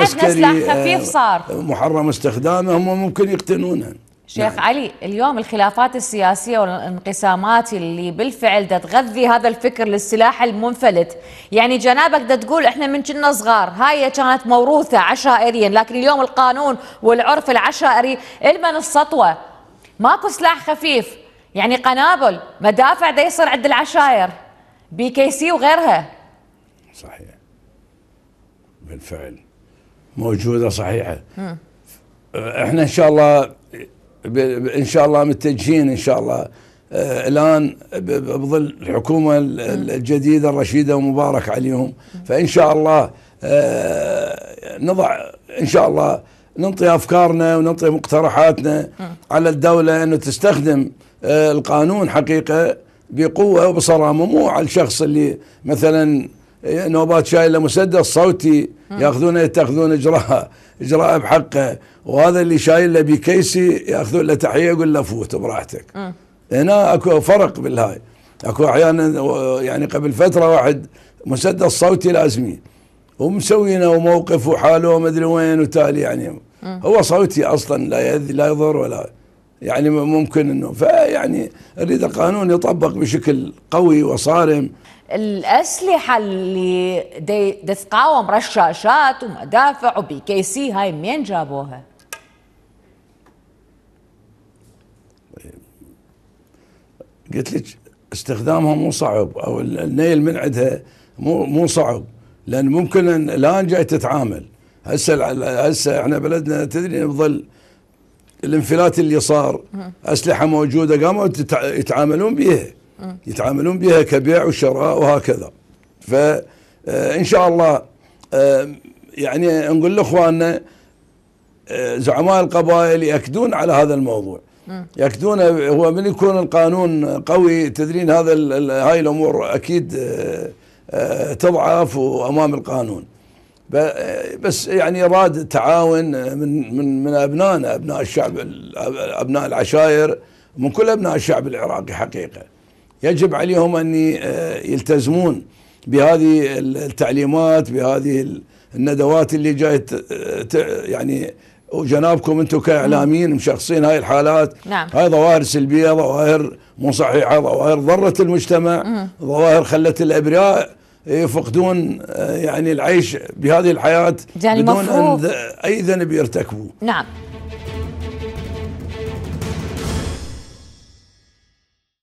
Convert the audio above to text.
عسكري سلاح خفيف آه، صار محرم استخدامه هم ممكن يقتنونه شيخ نعم. علي اليوم الخلافات السياسية والانقسامات اللي بالفعل دا تغذي هذا الفكر للسلاح المنفلت يعني جنابك دا تقول احنا من كنا صغار هاي كانت موروثة عشائريا لكن اليوم القانون والعرف العشائري المن السطوة ماكو سلاح خفيف يعني قنابل مدافع دا يصير عند العشائر بي كي سي وغيرها صحيح بالفعل موجوده صحيحه احنا ان شاء الله ان شاء الله متجهين ان شاء الله آه، الان بظل الحكومه الجديده الرشيده ومبارك عليهم فان شاء الله آه، نضع ان شاء الله ننطي افكارنا وننطي مقترحاتنا على الدوله انه تستخدم آه، القانون حقيقه بقوه وبصرامه مو على الشخص اللي مثلا إيه، نوبات شايله مسدس صوتي ياخذونه يتخذون اجراء اجراء بحقه وهذا اللي شايله بكيسي ياخذون له تحيه يقول له فوت براحتك هنا اكو فرق بالهاي اكو احيانا يعني قبل فتره واحد مسدس صوتي لازمي ومسوينه وموقف وحاله وما ادري وين وتالي يعني هو صوتي اصلا لا يذي لا يضر ولا يعني ممكن انه فيعني اريد القانون يطبق بشكل قوي وصارم الاسلحه اللي دي رشاشات ومدافع وبي كي سي هاي منين جابوها؟ قلت لك استخدامها مو صعب او النيل من عندها مو مو صعب لان ممكن الان جاي تتعامل هسه هسه احنا بلدنا تدري بظل الانفلات اللي صار اسلحه موجوده قاموا يتعاملون بها يتعاملون بها كبيع وشراء وهكذا فان آه، شاء الله آه، يعني نقول لاخواننا آه، زعماء القبائل ياكدون على هذا الموضوع ياكدون هو من يكون القانون قوي تدرين هذا هاي الامور اكيد تضعف وامام القانون بس يعني اراد تعاون من من من ابنائنا ابناء الشعب ابناء العشائر من كل ابناء الشعب العراقي حقيقه يجب عليهم ان يلتزمون بهذه التعليمات بهذه الندوات اللي جايه يعني وجنابكم انتم كاعلاميين مشخصين هاي الحالات نعم. هاي ظواهر سلبيه ظواهر مو صحيحه ظواهر ضرت المجتمع مم. ظواهر خلت الابرياء يفقدون آه، يعني العيش بهذه الحياة يعني بدون أن أي ذنب يرتكبوا نعم